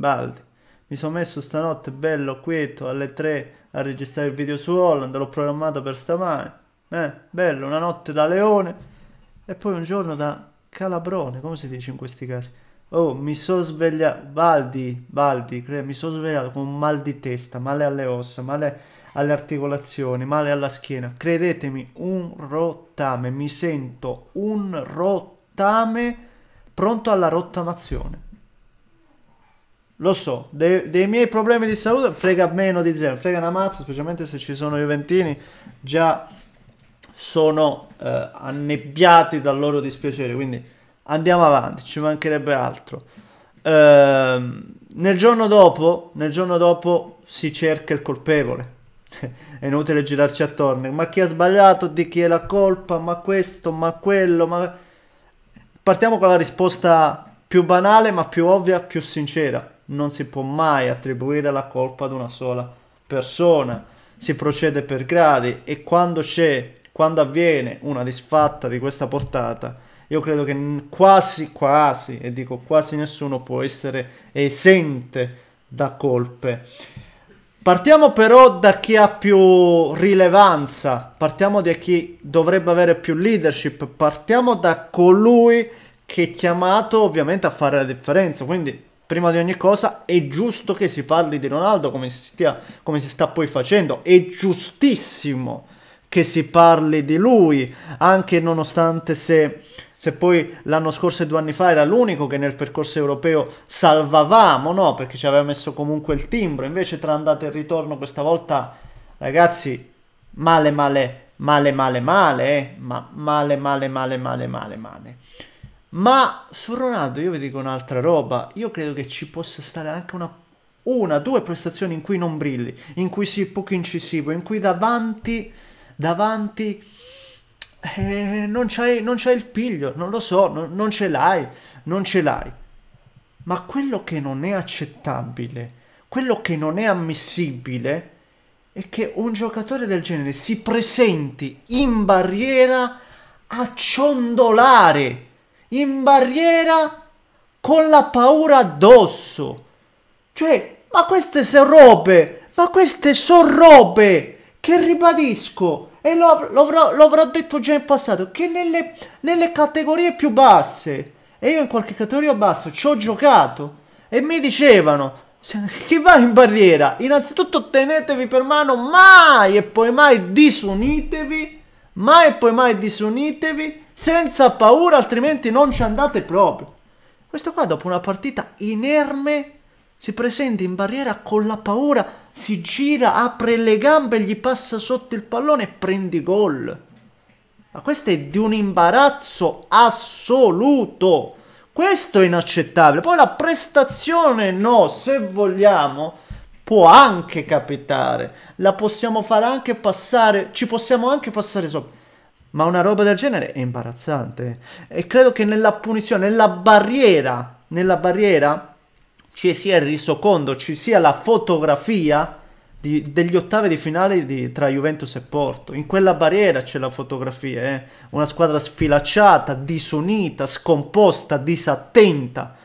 Baldi. Mi sono messo stanotte bello quieto alle 3 a registrare il video su Holland, l'ho programmato per stamani. Eh, bello, una notte da leone e poi un giorno da calabrone, come si dice in questi casi? Oh, mi sono svegliato, Baldi, Baldi, mi sono svegliato con un mal di testa, male alle ossa, male alle articolazioni, male alla schiena. Credetemi, un rottame, mi sento un rottame pronto alla rottamazione. Lo so, dei, dei, miei problemi di salute frega meno di zero, frega una mazza, specialmente se ci sono i Juventini, già sono eh, annebbiati dal loro dispiacere, quindi andiamo avanti, ci mancherebbe altro. Eh, nel, giorno dopo, nel giorno dopo si cerca il colpevole, è inutile girarci attorno, ma chi ha sbagliato, di chi è la colpa, ma questo, ma quello, ma... Partiamo con la risposta più banale, ma più ovvia, più sincera non si può mai attribuire la colpa ad una sola persona, si procede per gradi e quando c'è, quando avviene una disfatta di questa portata, io credo che quasi, quasi, e dico quasi nessuno può essere esente da colpe. Partiamo però da chi ha più rilevanza, partiamo da chi dovrebbe avere più leadership, partiamo da colui che è chiamato ovviamente a fare la differenza, quindi prima di ogni cosa è giusto che si parli di Ronaldo come si, stia, come si sta poi facendo, è giustissimo che si parli di lui, anche nonostante se, se poi l'anno scorso e due anni fa era l'unico che nel percorso europeo salvavamo, no? Perché ci aveva messo comunque il timbro, invece tra andata e ritorno questa volta, ragazzi, male male male male male, eh? ma male male male male male male. Ma su Ronaldo io vi dico un'altra roba, io credo che ci possa stare anche una, una, due prestazioni in cui non brilli, in cui sei poco incisivo, in cui davanti, davanti eh, non, c'hai, il piglio, non lo so, non, non ce l'hai, non ce l'hai. Ma quello che non è accettabile, quello che non è ammissibile, è che un giocatore del genere si presenti in barriera a ciondolare in barriera con la paura addosso. Cioè, ma queste sono robe, ma queste sono robe che ribadisco e lo, avrò detto già in passato, che nelle, nelle, categorie più basse, e io in qualche categoria bassa ci ho giocato, e mi dicevano, se, chi va in barriera, innanzitutto tenetevi per mano mai e poi mai disunitevi, mai e poi mai disunitevi, senza paura, altrimenti non ci andate proprio. Questo qua dopo una partita inerme si presenta in barriera con la paura, si gira, apre le gambe, gli passa sotto il pallone e prendi gol. Ma questo è di un imbarazzo assoluto. Questo è inaccettabile. Poi la prestazione no, se vogliamo, può anche capitare. La possiamo fare anche passare, ci possiamo anche passare sopra ma una roba del genere è imbarazzante. E credo che nella punizione, nella barriera, nella barriera ci sia il resoconto, ci sia la fotografia di, degli ottavi di finale di, tra Juventus e Porto. In quella barriera c'è la fotografia. Eh? Una squadra sfilacciata, disunita, scomposta, disattenta.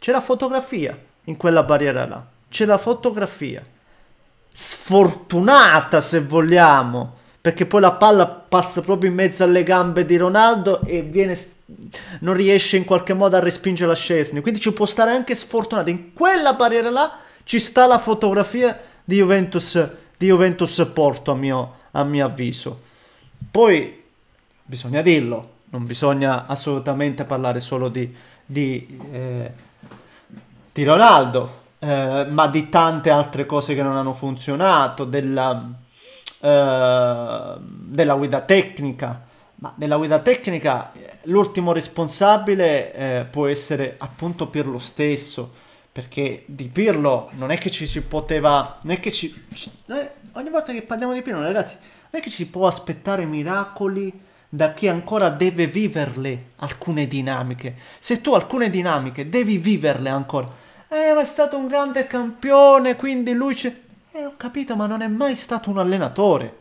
C'è la fotografia in quella barriera là. C'è la fotografia. Sfortunata, se vogliamo perché poi la palla passa proprio in mezzo alle gambe di Ronaldo e viene, non riesce in qualche modo a respingere la Scesni. Quindi ci può stare anche sfortunato. In quella barriera là ci sta la fotografia di Juventus, di Juventus Porto, a mio, a mio avviso. Poi bisogna dirlo, non bisogna assolutamente parlare solo di, di, eh, di Ronaldo, eh, ma di tante altre cose che non hanno funzionato, della eh, della guida tecnica, ma nella guida tecnica eh, l'ultimo responsabile eh, può essere appunto Pirlo stesso, perché di Pirlo non è che ci si poteva, non è che ci, ci eh, ogni volta che parliamo di Pirlo ragazzi, non è che ci si può aspettare miracoli da chi ancora deve viverle alcune dinamiche. Se tu alcune dinamiche devi viverle ancora, eh, ma è stato un grande campione, quindi lui Ci, e eh, ho capito, ma non è mai stato un allenatore.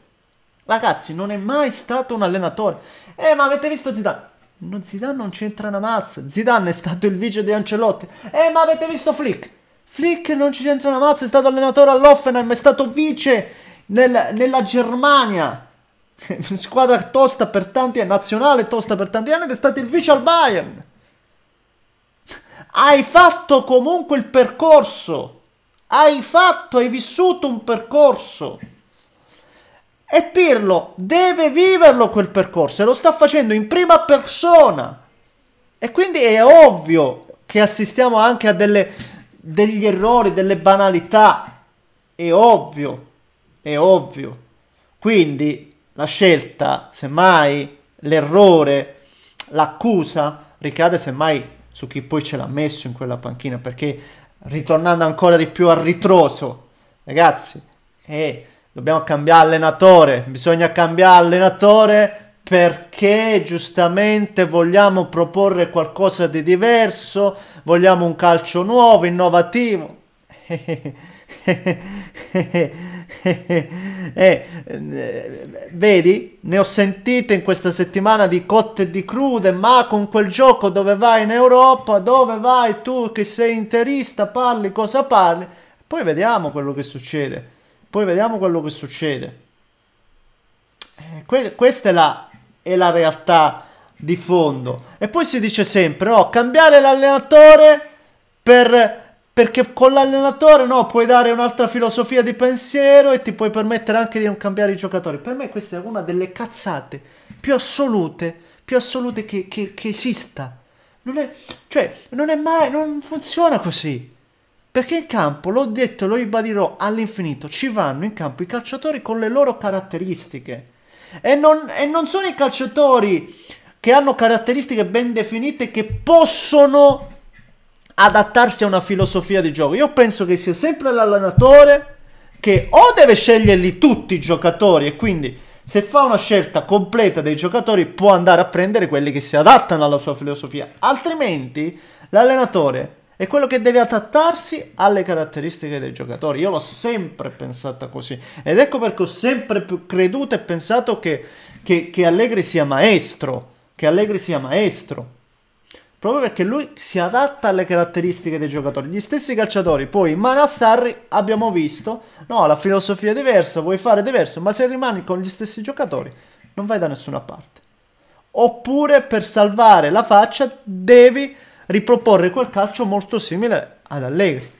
Ragazzi, non è mai stato un allenatore. Eh, ma avete visto Zidane? Non, Zidane non c'entra una mazza. Zidane è stato il vice di Ancelotti. Eh, ma avete visto Flick? Flick non ci c'entra una mazza, è stato allenatore all'Offenheim, è stato vice nel, nella Germania. Squadra tosta per tanti anni, nazionale tosta per tanti anni ed è stato il vice al Bayern. Hai fatto comunque il percorso hai fatto, hai vissuto un percorso. E Pirlo deve viverlo quel percorso e lo sta facendo in prima persona. E quindi è ovvio che assistiamo anche a delle, degli errori, delle banalità. È ovvio, è ovvio. Quindi la scelta, semmai l'errore, l'accusa ricade semmai su chi poi ce l'ha messo in quella panchina perché ritornando ancora di più al ritroso. Ragazzi, eh, dobbiamo cambiare allenatore, bisogna cambiare allenatore perché giustamente vogliamo proporre qualcosa di diverso, vogliamo un calcio nuovo, innovativo. eh, vedi, ne ho sentite in questa settimana di cotte di crude, ma con quel gioco dove vai in Europa, dove vai tu che sei interista, parli, cosa parli, poi vediamo quello che succede, poi vediamo quello che succede. Eh, que questa è la, è la realtà di fondo. E poi si dice sempre, oh, cambiare l'allenatore per perché con l'allenatore no, puoi dare un'altra filosofia di pensiero e ti puoi permettere anche di non cambiare i giocatori. Per me questa è una delle cazzate più assolute, più assolute che, che, che esista. Non è, cioè, non è mai, non funziona così. Perché in campo, l'ho detto e lo ribadirò all'infinito, ci vanno in campo i calciatori con le loro caratteristiche. E non, e non sono i calciatori che hanno caratteristiche ben definite che possono adattarsi a una filosofia di gioco. Io penso che sia sempre l'allenatore che o deve sceglierli tutti i giocatori e quindi se fa una scelta completa dei giocatori può andare a prendere quelli che si adattano alla sua filosofia, altrimenti l'allenatore è quello che deve adattarsi alle caratteristiche dei giocatori. Io l'ho sempre pensata così ed ecco perché ho sempre creduto e pensato che, che, che Allegri sia maestro, che Allegri sia maestro proprio perché lui si adatta alle caratteristiche dei giocatori. Gli stessi calciatori, poi in mano a Sarri abbiamo visto, no, la filosofia è diversa, vuoi fare diverso, ma se rimani con gli stessi giocatori non vai da nessuna parte. Oppure per salvare la faccia devi riproporre quel calcio molto simile ad Allegri.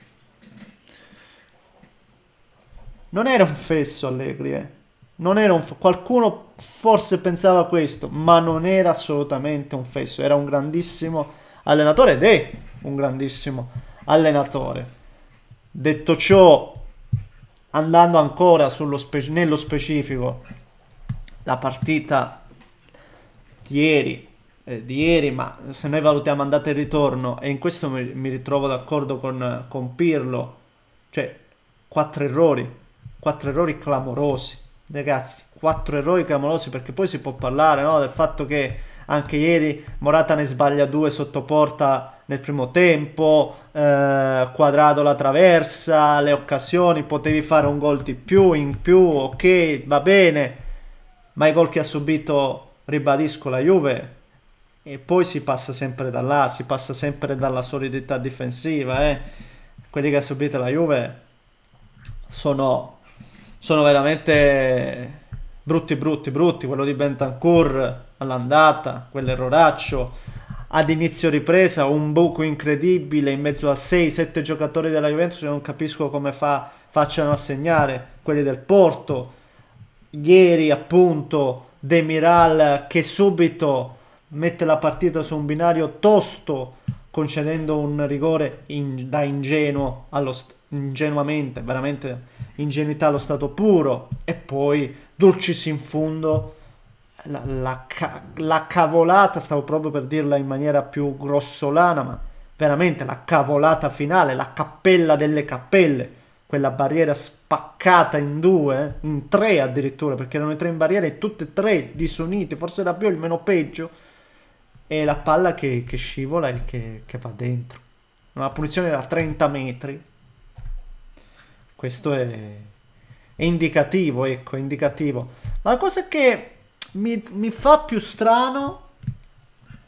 Non era un fesso Allegri, eh non era un qualcuno forse pensava questo, ma non era assolutamente un fesso, era un grandissimo allenatore ed è un grandissimo allenatore. Detto ciò, andando ancora spe nello specifico, la partita di ieri, eh, di ieri, ma se noi valutiamo andata e ritorno, e in questo mi, mi ritrovo d'accordo con, con Pirlo, cioè quattro errori, quattro errori clamorosi ragazzi, quattro errori clamorosi perché poi si può parlare no, del fatto che anche ieri Morata ne sbaglia due sotto porta nel primo tempo, eh, quadrato la traversa, le occasioni, potevi fare un gol di più, in più, ok, va bene, ma i gol che ha subito, ribadisco, la Juve, e poi si passa sempre da là, si passa sempre dalla solidità difensiva, eh. quelli che ha subito la Juve sono sono veramente brutti, brutti, brutti. Quello di Bentancur all'andata, quell'erroraccio. Ad inizio ripresa un buco incredibile in mezzo a 6-7 giocatori della Juventus. Non capisco come fa, facciano a segnare quelli del Porto. Ieri, appunto, Demiral che subito mette la partita su un binario tosto concedendo un rigore in, da ingenuo allo, ingenuamente, veramente ingenuità allo stato puro e poi dulcis in fondo la, la, ca- la, cavolata, stavo proprio per dirla in maniera più grossolana, ma veramente la cavolata finale, la cappella delle cappelle, quella barriera spaccata in due, in tre addirittura, perché erano i tre in barriera e tutte e tre disunite, forse era più il meno peggio, e la palla che, che scivola e che, che va dentro. Una punizione da 30 metri, questo è, indicativo, ecco, indicativo. Ma la cosa che mi, mi fa più strano,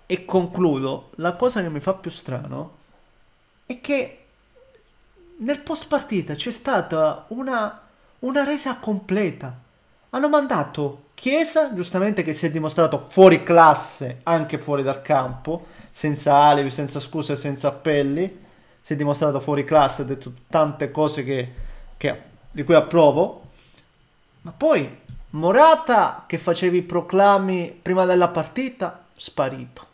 e concludo, la cosa che mi fa più strano è che nel post partita c'è stata una, una, resa completa. Hanno mandato Chiesa, giustamente che si è dimostrato fuori classe anche fuori dal campo, senza alibi, senza scuse, senza appelli. Si è dimostrato fuori classe, ha detto tante cose che che, di cui approvo, ma poi Morata che facevi i proclami prima della partita, sparito.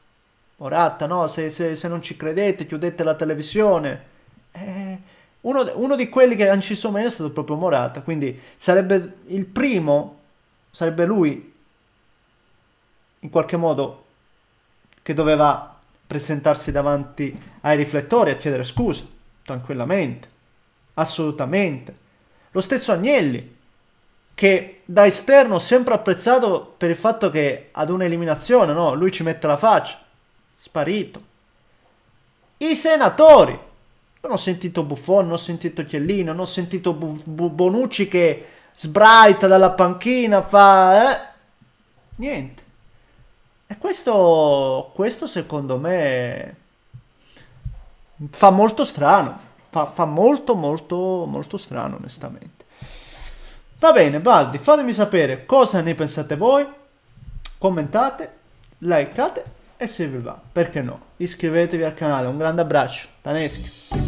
Morata, no, se, se, se non ci credete chiudete la televisione. Eh, uno, uno, di quelli che non ci sono mai è stato proprio Morata, quindi sarebbe il primo, sarebbe lui in qualche modo che doveva presentarsi davanti ai riflettori a chiedere scusa, tranquillamente assolutamente. Lo stesso Agnelli, che da esterno ho sempre apprezzato per il fatto che ad un'eliminazione, no, lui ci mette la faccia, sparito. I senatori, non ho sentito Buffon, non ho sentito Chiellino, non ho sentito Bu Bu Bonucci che sbraita dalla panchina, fa... Eh? Niente. E questo, questo secondo me fa molto strano fa, fa molto molto molto strano onestamente. Va bene, Baldi, fatemi sapere cosa ne pensate voi, commentate, likeate e se vi va, perché no, iscrivetevi al canale. Un grande abbraccio, Taneschi.